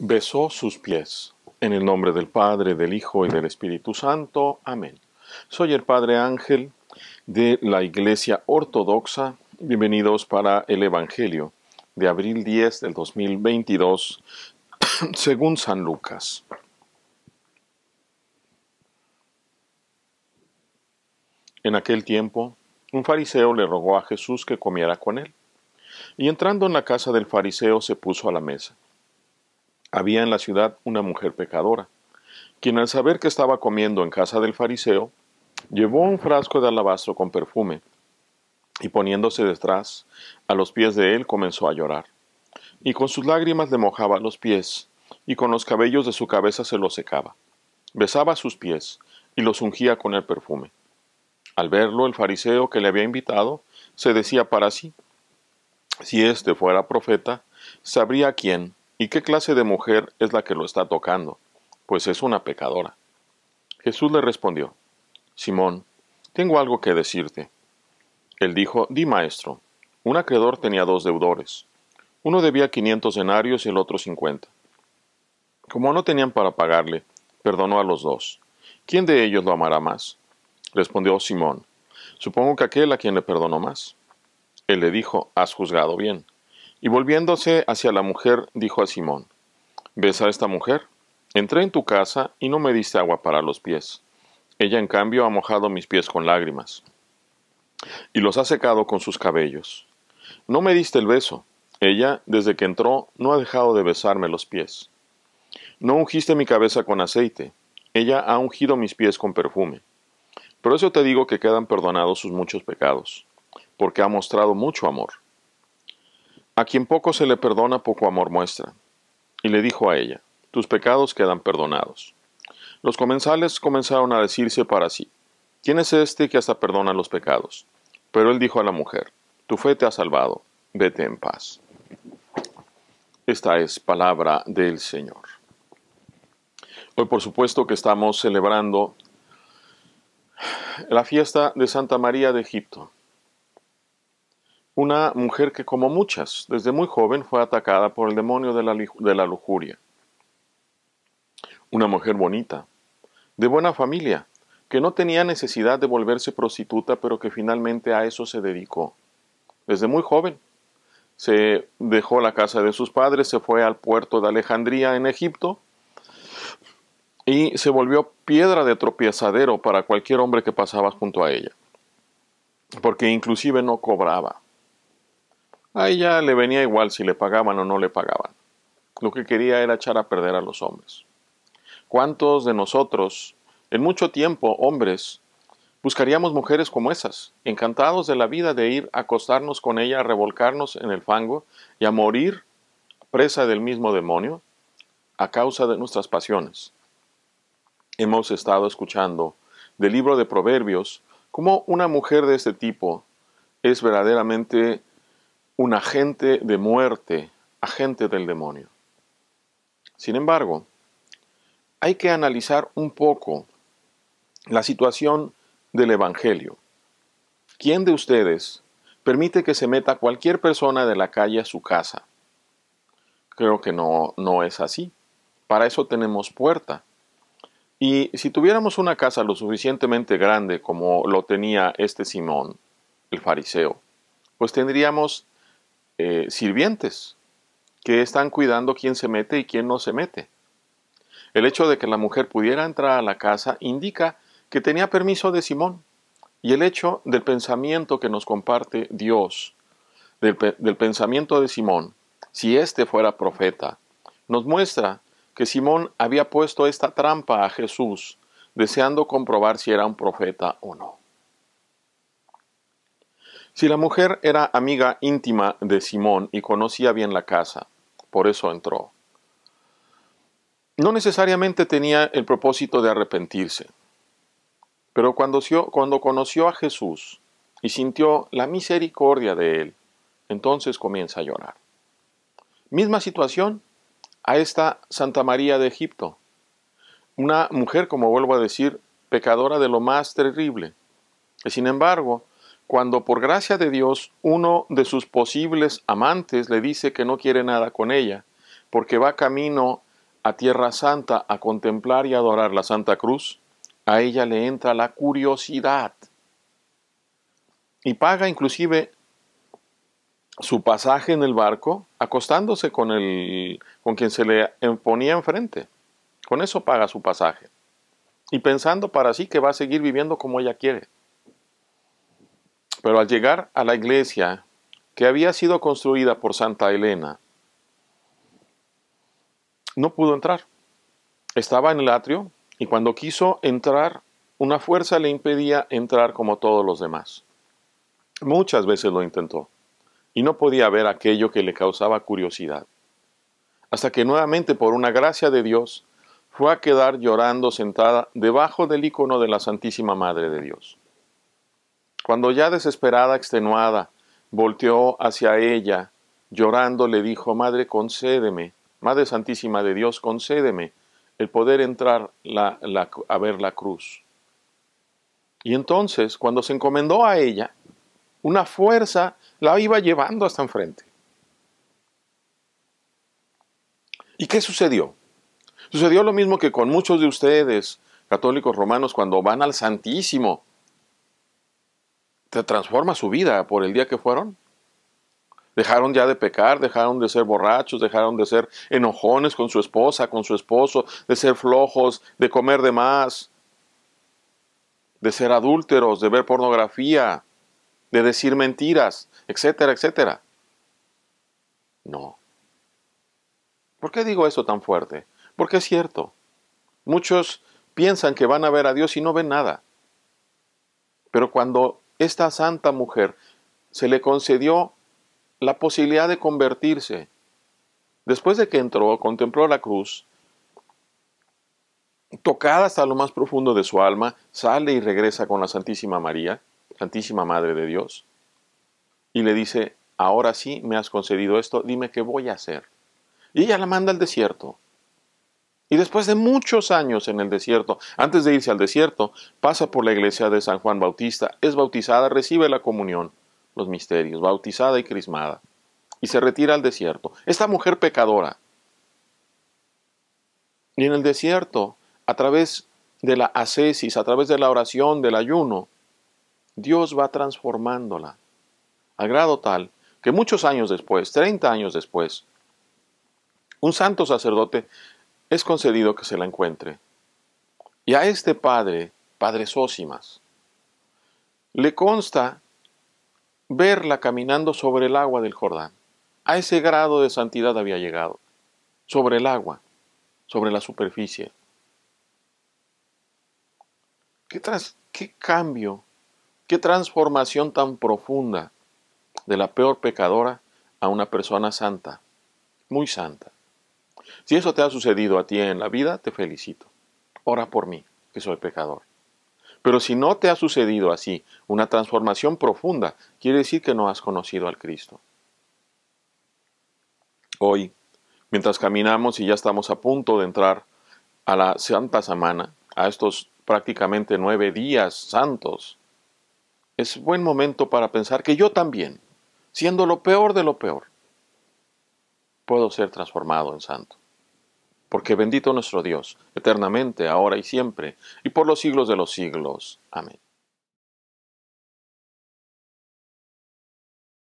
besó sus pies. En el nombre del Padre, del Hijo y del Espíritu Santo. Amén. Soy el Padre Ángel de la Iglesia Ortodoxa. Bienvenidos para el Evangelio de abril 10 del 2022, según San Lucas. En aquel tiempo, un fariseo le rogó a Jesús que comiera con él. Y entrando en la casa del fariseo se puso a la mesa. Había en la ciudad una mujer pecadora, quien al saber que estaba comiendo en casa del fariseo, llevó un frasco de alabastro con perfume, y poniéndose detrás, a los pies de él comenzó a llorar, y con sus lágrimas le mojaba los pies, y con los cabellos de su cabeza se los secaba, besaba sus pies, y los ungía con el perfume. Al verlo, el fariseo que le había invitado, se decía para sí, si éste fuera profeta, sabría quién ¿Y qué clase de mujer es la que lo está tocando? Pues es una pecadora. Jesús le respondió, Simón, tengo algo que decirte. Él dijo, Di maestro, un acreedor tenía dos deudores. Uno debía quinientos denarios y el otro cincuenta. Como no tenían para pagarle, perdonó a los dos. ¿Quién de ellos lo amará más? Respondió Simón, supongo que aquel a quien le perdonó más. Él le dijo, Has juzgado bien. Y volviéndose hacia la mujer, dijo a Simón, ¿ves a esta mujer? Entré en tu casa y no me diste agua para los pies. Ella, en cambio, ha mojado mis pies con lágrimas y los ha secado con sus cabellos. No me diste el beso. Ella, desde que entró, no ha dejado de besarme los pies. No ungiste mi cabeza con aceite. Ella ha ungido mis pies con perfume. Por eso te digo que quedan perdonados sus muchos pecados, porque ha mostrado mucho amor. A quien poco se le perdona, poco amor muestra. Y le dijo a ella, tus pecados quedan perdonados. Los comensales comenzaron a decirse para sí, ¿quién es este que hasta perdona los pecados? Pero él dijo a la mujer, tu fe te ha salvado, vete en paz. Esta es palabra del Señor. Hoy por supuesto que estamos celebrando la fiesta de Santa María de Egipto, una mujer que como muchas, desde muy joven fue atacada por el demonio de la, lujuria. Una mujer bonita, de buena familia, que no tenía necesidad de volverse prostituta, pero que finalmente a eso se dedicó. Desde muy joven, se dejó la casa de sus padres, se fue al puerto de Alejandría en Egipto y se volvió piedra de tropiezadero para cualquier hombre que pasaba junto a ella, porque inclusive no cobraba. A ella le venía igual si le pagaban o no le pagaban. Lo que quería era echar a perder a los hombres. ¿Cuántos de nosotros, en mucho tiempo hombres, buscaríamos mujeres como esas, encantados de la vida de ir a acostarnos con ella, a revolcarnos en el fango y a morir presa del mismo demonio a causa de nuestras pasiones? Hemos estado escuchando del libro de Proverbios cómo una mujer de este tipo es verdaderamente un agente de muerte, agente del demonio. Sin embargo, hay que analizar un poco la situación del Evangelio. ¿Quién de ustedes permite que se meta cualquier persona de la calle a su casa? Creo que no, no es así. Para eso tenemos puerta. Y si tuviéramos una casa lo suficientemente grande como lo tenía este Simón, el fariseo, pues tendríamos eh, sirvientes que están cuidando quién se mete y quién no se mete. El hecho de que la mujer pudiera entrar a la casa indica que tenía permiso de Simón. Y el hecho del pensamiento que nos comparte Dios, del, del pensamiento de Simón, si éste fuera profeta, nos muestra que Simón había puesto esta trampa a Jesús, deseando comprobar si era un profeta o no. Si la mujer era amiga íntima de Simón y conocía bien la casa, por eso entró. No necesariamente tenía el propósito de arrepentirse, pero cuando, cuando conoció a Jesús y sintió la misericordia de él, entonces comienza a llorar. Misma situación a esta Santa María de Egipto, una mujer, como vuelvo a decir, pecadora de lo más terrible, y sin embargo cuando por gracia de Dios uno de sus posibles amantes le dice que no quiere nada con ella, porque va camino a Tierra Santa a contemplar y adorar la Santa Cruz, a ella le entra la curiosidad y paga inclusive su pasaje en el barco acostándose con, el, con quien se le ponía enfrente. Con eso paga su pasaje. Y pensando para sí que va a seguir viviendo como ella quiere. Pero al llegar a la iglesia que había sido construida por Santa Elena, no pudo entrar. Estaba en el atrio y cuando quiso entrar, una fuerza le impedía entrar como todos los demás. Muchas veces lo intentó y no podía ver aquello que le causaba curiosidad. Hasta que nuevamente, por una gracia de Dios, fue a quedar llorando sentada debajo del icono de la Santísima Madre de Dios. Cuando ya desesperada, extenuada, volteó hacia ella, llorando le dijo, Madre, concédeme, Madre Santísima de Dios, concédeme el poder entrar a ver la cruz. Y entonces, cuando se encomendó a ella, una fuerza la iba llevando hasta enfrente. ¿Y qué sucedió? Sucedió lo mismo que con muchos de ustedes, católicos romanos, cuando van al Santísimo te transforma su vida por el día que fueron. Dejaron ya de pecar, dejaron de ser borrachos, dejaron de ser enojones con su esposa, con su esposo, de ser flojos, de comer de más, de ser adúlteros, de ver pornografía, de decir mentiras, etcétera, etcétera. No. ¿Por qué digo eso tan fuerte? Porque es cierto. Muchos piensan que van a ver a Dios y no ven nada. Pero cuando esta santa mujer se le concedió la posibilidad de convertirse. Después de que entró, contempló la cruz, tocada hasta lo más profundo de su alma, sale y regresa con la Santísima María, Santísima Madre de Dios, y le dice, ahora sí me has concedido esto, dime qué voy a hacer. Y ella la manda al desierto. Y después de muchos años en el desierto, antes de irse al desierto, pasa por la iglesia de San Juan Bautista, es bautizada, recibe la comunión, los misterios, bautizada y crismada, y se retira al desierto. Esta mujer pecadora. Y en el desierto, a través de la ascesis, a través de la oración, del ayuno, Dios va transformándola, a grado tal que muchos años después, 30 años después, un santo sacerdote es concedido que se la encuentre. Y a este padre, padre Sósimas, le consta verla caminando sobre el agua del Jordán. A ese grado de santidad había llegado, sobre el agua, sobre la superficie. ¿Qué, trans qué cambio, qué transformación tan profunda de la peor pecadora a una persona santa, muy santa? Si eso te ha sucedido a ti en la vida, te felicito. Ora por mí, que soy pecador. Pero si no te ha sucedido así una transformación profunda, quiere decir que no has conocido al Cristo. Hoy, mientras caminamos y ya estamos a punto de entrar a la Santa Semana, a estos prácticamente nueve días santos, es buen momento para pensar que yo también, siendo lo peor de lo peor, puedo ser transformado en santo porque bendito nuestro Dios, eternamente, ahora y siempre, y por los siglos de los siglos. Amén.